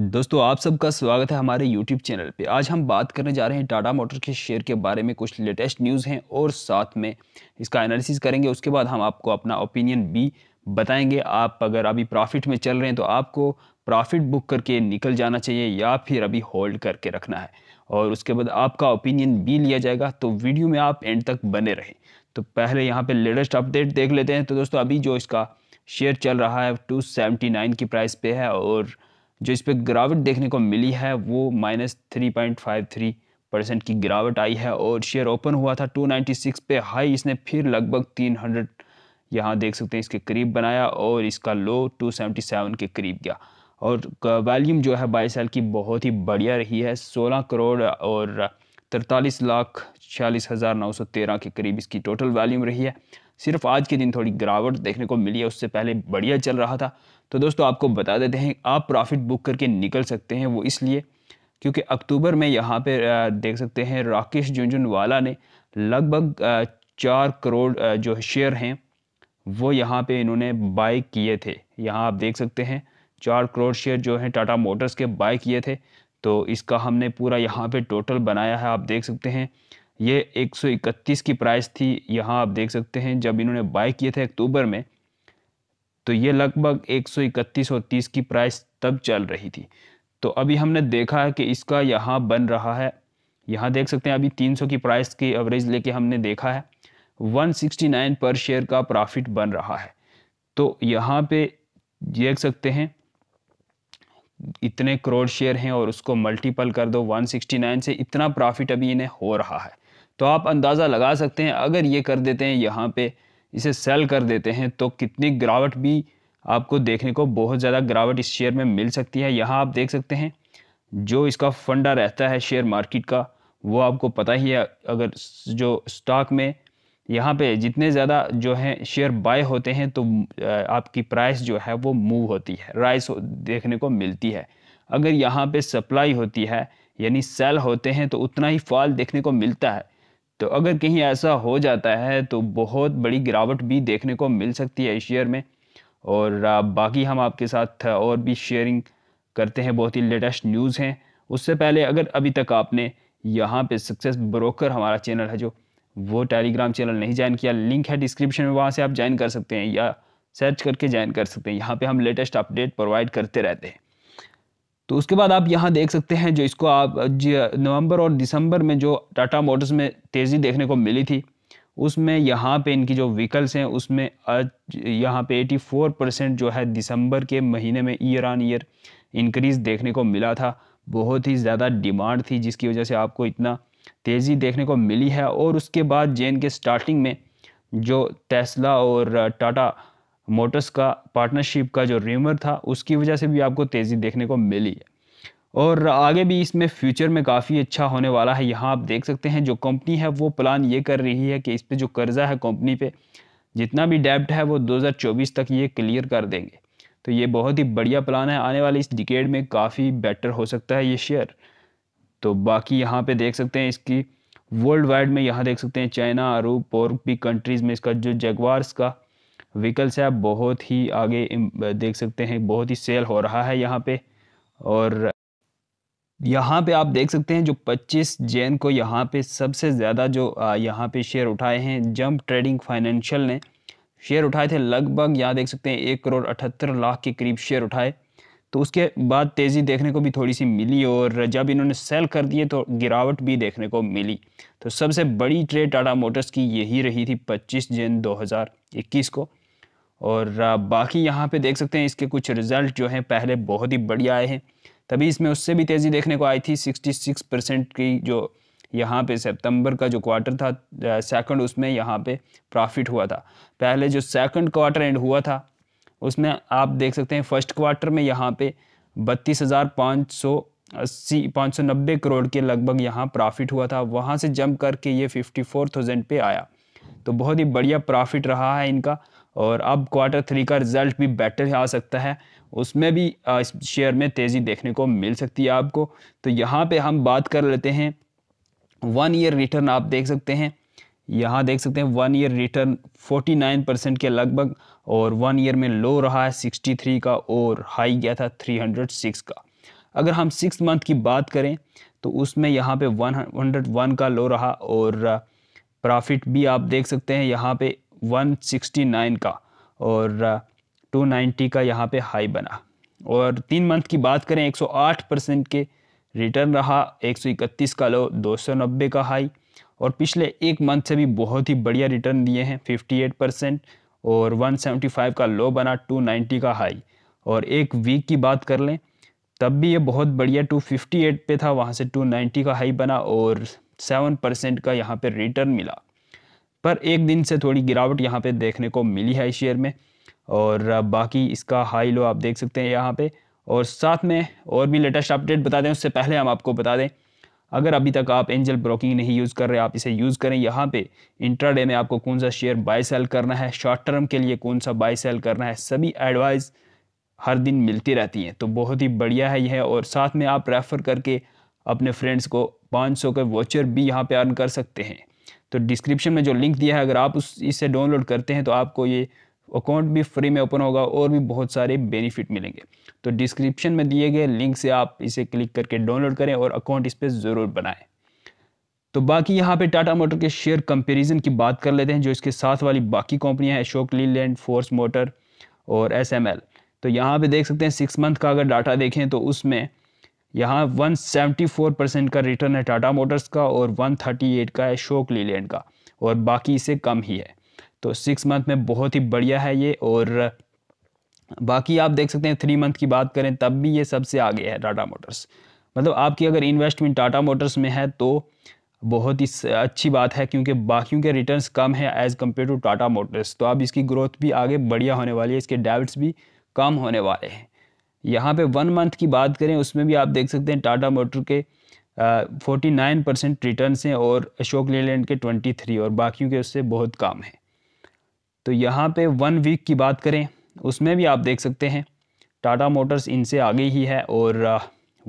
दोस्तों आप सबका स्वागत है हमारे YouTube चैनल पे आज हम बात करने जा रहे हैं टाटा मोटर के शेयर के बारे में कुछ लेटेस्ट न्यूज़ हैं और साथ में इसका एनालिसिस करेंगे उसके बाद हम आपको अपना ओपिनियन भी बताएंगे आप अगर अभी प्रॉफिट में चल रहे हैं तो आपको प्रॉफिट बुक करके निकल जाना चाहिए या फिर अभी होल्ड करके रखना है और उसके बाद आपका ओपिनियन भी लिया जाएगा तो वीडियो में आप एंड तक बने रहें तो पहले यहाँ पर लेटेस्ट अपडेट देख लेते हैं तो दोस्तों अभी जो इसका शेयर चल रहा है टू की प्राइस पर है और जो इस पर गिरावट देखने को मिली है वो minus three point five three percent की गिरावट आई है और शेयर ओपन हुआ था टू सिक्स पे हाई इसने फिर लगभग तीन हंड्रेड यहाँ देख सकते हैं इसके करीब बनाया और इसका लो टू सेवेंटी सेवन के करीब गया और वॉल्यूम जो है बाईस साल की बहुत ही बढ़िया रही है सोलह करोड़ और तरतालीस लाख छियालीस हज़ार नौ सौ तेरह के करीब इसकी टोटल वॉल्यूम रही है सिर्फ आज के दिन थोड़ी गिरावट देखने को मिली है उससे पहले बढ़िया चल रहा था तो दोस्तों आपको बता देते हैं आप प्रॉफिट बुक करके निकल सकते हैं वो इसलिए क्योंकि अक्टूबर में यहाँ पे देख सकते हैं राकेश झुंझुनवाला ने लगभग चार करोड़ जो शेयर हैं वो यहाँ पे इन्होंने बाय किए थे यहाँ आप देख सकते हैं चार करोड़ शेयर जो हैं टाटा मोटर्स के बाय किए थे तो इसका हमने पूरा यहाँ पे टोटल बनाया है आप देख सकते हैं ये 131 की प्राइस थी यहाँ आप देख सकते हैं जब इन्होंने बाय किए थे अक्टूबर में तो ये लगभग 131 और 30 की प्राइस तब चल रही थी तो अभी हमने देखा है कि इसका यहाँ बन रहा है यहाँ देख सकते हैं अभी 300 की प्राइस की एवरेज लेके हमने देखा है 169 पर शेयर का प्रॉफिट बन रहा है तो यहाँ पे देख सकते हैं इतने करोड़ शेयर हैं और उसको मल्टीपल कर दो 169 से इतना प्रॉफिट अभी इन्हें हो रहा है तो आप अंदाज़ा लगा सकते हैं अगर ये कर देते हैं यहाँ पे इसे सेल कर देते हैं तो कितनी गिरावट भी आपको देखने को बहुत ज़्यादा गिरावट इस शेयर में मिल सकती है यहाँ आप देख सकते हैं जो इसका फंडा रहता है शेयर मार्केट का वो आपको पता ही है अगर जो स्टॉक में यहाँ पे जितने ज़्यादा जो है शेयर बाय होते हैं तो आपकी प्राइस जो है वो मूव होती है राइस देखने को मिलती है अगर यहाँ पे सप्लाई होती है यानी सेल होते हैं तो उतना ही फॉल देखने को मिलता है तो अगर कहीं ऐसा हो जाता है तो बहुत बड़ी गिरावट भी देखने को मिल सकती है शेयर में और बाकी हम आपके साथ और भी शेयरिंग करते हैं बहुत ही लेटेस्ट न्यूज़ हैं उससे पहले अगर अभी तक आपने यहाँ पे सक्सेस ब्रोकर हमारा चैनल है जो वो टेलीग्राम चैनल नहीं ज्वाइन किया लिंक है डिस्क्रिप्शन में वहाँ से आप ज्वाइन कर सकते हैं या सर्च करके ज्वाइन कर सकते हैं यहाँ पे हम लेटेस्ट अपडेट प्रोवाइड करते रहते हैं तो उसके बाद आप यहाँ देख सकते हैं जो इसको आप नवंबर और दिसंबर में जो टाटा मोटर्स में तेज़ी देखने को मिली थी उसमें यहाँ पे इनकी जो व्हीकल्स हैं उसमें आज यहाँ पे 84 परसेंट जो है दिसंबर के महीने में ईयर ऑन ईयर इंक्रीज़ देखने को मिला था बहुत ही ज़्यादा डिमांड थी जिसकी वजह से आपको इतना तेज़ी देखने को मिली है और उसके बाद जे के स्टार्टिंग में जो टेस्ला और टाटा मोटर्स का पार्टनरशिप का जो रेमर था उसकी वजह से भी आपको तेज़ी देखने को मिली है और आगे भी इसमें फ्यूचर में काफ़ी अच्छा होने वाला है यहाँ आप देख सकते हैं जो कंपनी है वो प्लान ये कर रही है कि इस पर जो कर्ज़ा है कंपनी पे जितना भी डेप्ट है वो 2024 तक ये क्लियर कर देंगे तो ये बहुत ही बढ़िया प्लान है आने वाले इस डिकेड में काफ़ी बेटर हो सकता है ये शेयर तो बाकी यहाँ पर देख सकते हैं इसकी वर्ल्ड वाइड में यहाँ देख सकते हैं चाइना अरूप और भी कंट्रीज़ में इसका जो जगवार्स का व्हीकल से आप बहुत ही आगे देख सकते हैं बहुत ही सेल हो रहा है यहाँ पे और यहाँ पे आप देख सकते हैं जो 25 जैन को यहाँ पे सबसे ज़्यादा जो यहाँ पे शेयर उठाए हैं जंप ट्रेडिंग फाइनेंशियल ने शेयर उठाए थे लगभग यहाँ देख सकते हैं एक करोड़ अठहत्तर लाख के करीब शेयर उठाए तो उसके बाद तेज़ी देखने को भी थोड़ी सी मिली और जब इन्होंने सेल कर दिए तो गिरावट भी देखने को मिली तो सबसे बड़ी ट्रेड टाटा मोटर्स की यही रही थी 25 जैन 2021 को और बाकी यहाँ पे देख सकते हैं इसके कुछ रिज़ल्ट जो हैं पहले बहुत ही बढ़िया आए हैं तभी इसमें उससे भी तेज़ी देखने को आई थी 66 परसेंट की जो यहाँ पे सितंबर का जो क्वार्टर था सेकंड उसमें यहाँ पे प्रॉफिट हुआ था पहले जो सेकंड क्वार्टर एंड हुआ था उसमें आप देख सकते हैं फर्स्ट क्वार्टर में यहाँ पे बत्तीस हज़ार पाँच सौ अस्सी पाँच सौ नब्बे करोड़ के लगभग यहाँ प्रॉफिट हुआ था वहाँ से जम करके ये फिफ्टी फोर थाउजेंड पे आया तो बहुत ही बढ़िया प्रॉफिट रहा है इनका और अब क्वार्टर थ्री का रिज़ल्ट भी बेटर आ सकता है उसमें भी इस शेयर में तेज़ी देखने को मिल सकती है आपको तो यहाँ पे हम बात कर लेते हैं वन ईयर रिटर्न आप देख सकते हैं यहाँ देख सकते हैं वन ईयर रिटर्न 49 परसेंट के लगभग और वन ईयर में लो रहा है 63 का और हाई गया था 306 का अगर हम सिक्स मंथ की बात करें तो उसमें यहाँ पे 101 का लो रहा और प्रॉफिट भी आप देख सकते हैं यहाँ पे 169 का और 290 uh, का यहाँ पे हाई बना और तीन मंथ की बात करें 108 परसेंट के रिटर्न रहा 131 का लो 290 का हाई और पिछले एक मंथ से भी बहुत ही बढ़िया रिटर्न दिए हैं 58 परसेंट और 175 का लो बना 290 का हाई और एक वीक की बात कर लें तब भी ये बहुत बढ़िया 258 पे था वहाँ से 290 का हाई बना और 7 परसेंट का यहाँ पे रिटर्न मिला पर एक दिन से थोड़ी गिरावट यहाँ पे देखने को मिली है इस शेयर में और बाकी इसका हाई लो आप देख सकते हैं यहाँ पे और साथ में और भी लेटेस्ट अपडेट बता दें उससे पहले हम आपको बता दें अगर अभी तक आप एंजल ब्रोकिंग नहीं यूज़ कर रहे आप इसे यूज़ करें यहाँ पे इंट्राडे में आपको कौन सा शेयर बाय सेल करना है शॉर्ट टर्म के लिए कौन सा बाय सेल करना है सभी एडवाइस हर दिन मिलती रहती हैं तो बहुत ही बढ़िया है यह और साथ में आप रेफ़र करके अपने फ्रेंड्स को 500 के वॉचर भी यहाँ पे अर्न कर सकते हैं तो डिस्क्रिप्शन में जो लिंक दिया है अगर आप उस इसे डाउनलोड करते हैं तो आपको ये अकाउंट भी फ्री में ओपन होगा और भी बहुत सारे बेनिफिट मिलेंगे तो डिस्क्रिप्शन में दिए गए लिंक से आप इसे क्लिक करके डाउनलोड करें और अकाउंट इस पर ज़रूर बनाएं तो बाकी यहाँ पे टाटा मोटर के शेयर कंपैरिजन की बात कर लेते हैं जो इसके साथ वाली बाकी कंपनियाँ हैं अशोक लीलैंड फोर्स मोटर और एस तो यहाँ पे देख सकते हैं सिक्स मंथ का अगर डाटा देखें तो उसमें यहाँ 174 परसेंट का रिटर्न है टाटा मोटर्स का और 138 का है शोक लीलैंड का और बाकी इसे कम ही है तो सिक्स मंथ में बहुत ही बढ़िया है ये और बाकी आप देख सकते हैं थ्री मंथ की बात करें तब भी ये सबसे आगे है टाटा मोटर्स मतलब आपकी अगर इन्वेस्टमेंट टाटा मोटर्स में है तो बहुत ही अच्छी बात है क्योंकि बाकियों के रिटर्न्स कम है as compared to Tata motors तो अब इसकी ग्रोथ भी आगे बढ़िया होने वाली है इसके डेबिट्स भी कम होने वाले हैं यहाँ पे वन मंथ की बात करें उसमें भी आप देख सकते हैं टाटा मोटर के फोर्टी नाइन परसेंट रिटर्न हैं और अशोक लेलैंड के ट्वेंटी थ्री और बाकी के उससे बहुत कम है तो यहाँ पे वन वीक की बात करें उसमें भी आप देख सकते हैं टाटा मोटर्स इनसे आगे ही है और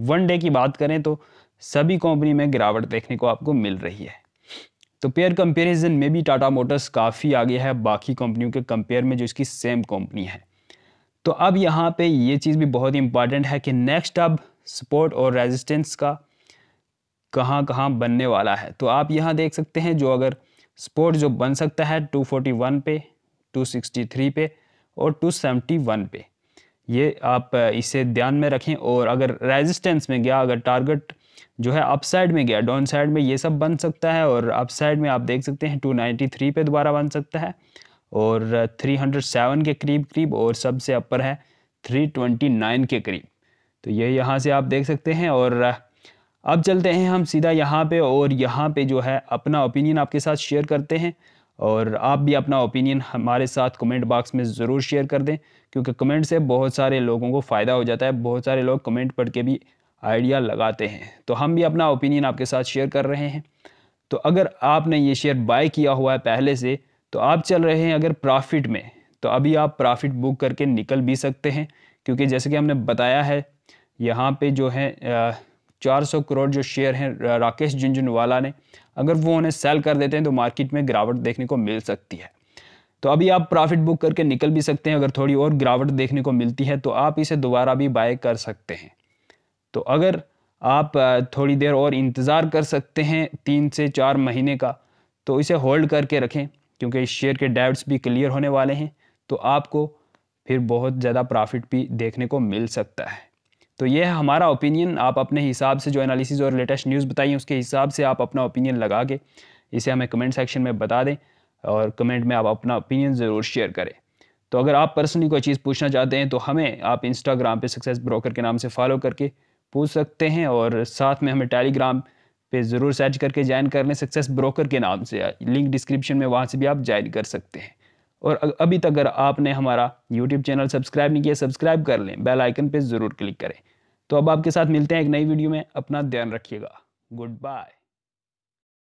वन डे की बात करें तो सभी कंपनी में गिरावट देखने को आपको मिल रही है तो पेयर कंपैरिजन में भी टाटा मोटर्स काफ़ी आगे है बाकी कंपनियों के कंपेयर में जो इसकी सेम कंपनी है तो अब यहाँ पे ये चीज़ भी बहुत ही इंपॉर्टेंट है कि नेक्स्ट अब सपोर्ट और रेजिस्टेंस का कहाँ कहाँ बनने वाला है तो आप यहाँ देख सकते हैं जो अगर सपोर्ट जो बन सकता है 241 पे 263 पे और 271 पे ये आप इसे ध्यान में रखें और अगर रेजिस्टेंस में गया अगर टारगेट जो है अप साइड में गया डाउन साइड में ये सब बन सकता है और अप साइड में आप देख सकते हैं 293 पे दोबारा बन सकता है और 307 के करीब करीब और सबसे अपर है 329 के करीब तो ये यहाँ से आप देख सकते हैं और अब चलते हैं हम सीधा यहाँ पे और यहाँ पे जो है अपना ओपिनियन आपके साथ शेयर करते हैं और आप भी अपना ओपिनियन हमारे साथ कमेंट बॉक्स में ज़रूर शेयर कर दें क्योंकि कमेंट से बहुत सारे लोगों को फ़ायदा हो जाता है बहुत सारे लोग कमेंट पढ़ के भी आइडिया लगाते हैं तो हम भी अपना ओपिनियन आपके साथ शेयर कर रहे हैं तो अगर आपने ये शेयर बाय किया हुआ है पहले से तो आप चल रहे हैं अगर प्रॉफिट में तो अभी आप प्रॉफिट बुक करके निकल भी सकते हैं क्योंकि जैसे कि हमने बताया है यहाँ पे जो है चार सौ करोड़ जो शेयर हैं राकेश झुंझुनवाला ने अगर वो उन्हें सेल कर देते हैं तो मार्केट में गिरावट देखने को मिल सकती है तो अभी आप प्रॉफिट बुक करके निकल भी सकते हैं अगर थोड़ी और गिरावट देखने को मिलती है तो आप इसे दोबारा भी बाय कर सकते हैं तो अगर आप थोड़ी देर और इंतज़ार कर सकते हैं तीन से चार महीने का तो इसे होल्ड करके रखें क्योंकि इस शेयर के डाउट्स भी क्लियर होने वाले हैं तो आपको फिर बहुत ज़्यादा प्रॉफिट भी देखने को मिल सकता है तो ये है हमारा ओपिनियन आप अपने हिसाब से जो एनालिसिस और लेटेस्ट न्यूज़ बताइए उसके हिसाब से आप अपना ओपिनियन लगा के इसे हमें कमेंट सेक्शन में बता दें और कमेंट में आप अपना ओपिनियन ज़रूर शेयर करें तो अगर आप पर्सनली कोई चीज़ पूछना चाहते हैं तो हमें आप इंस्टाग्राम पे सक्सेस ब्रोकर के नाम से फॉलो करके पूछ सकते हैं और साथ में हमें टेलीग्राम पे ज़रूर सर्च करके ज्वाइन कर लें सक्सेस ब्रोकर के नाम से लिंक डिस्क्रिप्शन में वहाँ से भी आप ज्वाइन कर सकते हैं और अभी तक अगर आपने हमारा यूट्यूब चैनल सब्सक्राइब नहीं किया सब्सक्राइब कर लें बेल आइकन पर ज़रूर क्लिक करें तो अब आपके साथ मिलते हैं एक नई वीडियो में अपना ध्यान रखिएगा गुड बाय